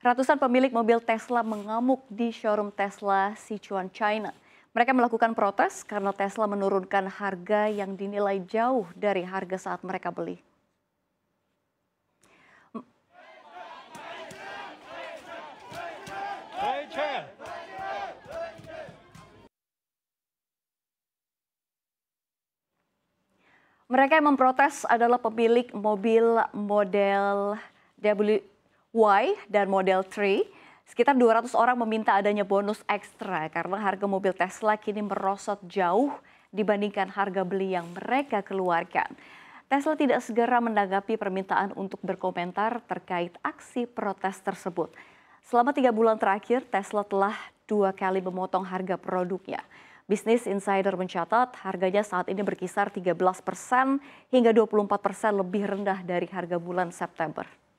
Ratusan pemilik mobil Tesla mengamuk di showroom Tesla Sichuan, China. Mereka melakukan protes karena Tesla menurunkan harga yang dinilai jauh dari harga saat mereka beli. Mereka yang memprotes adalah pemilik mobil model Y dan Model 3, sekitar 200 orang meminta adanya bonus ekstra karena harga mobil Tesla kini merosot jauh dibandingkan harga beli yang mereka keluarkan. Tesla tidak segera menanggapi permintaan untuk berkomentar terkait aksi protes tersebut. Selama tiga bulan terakhir, Tesla telah dua kali memotong harga produknya. Business Insider mencatat harganya saat ini berkisar 13 persen hingga 24 persen lebih rendah dari harga bulan September.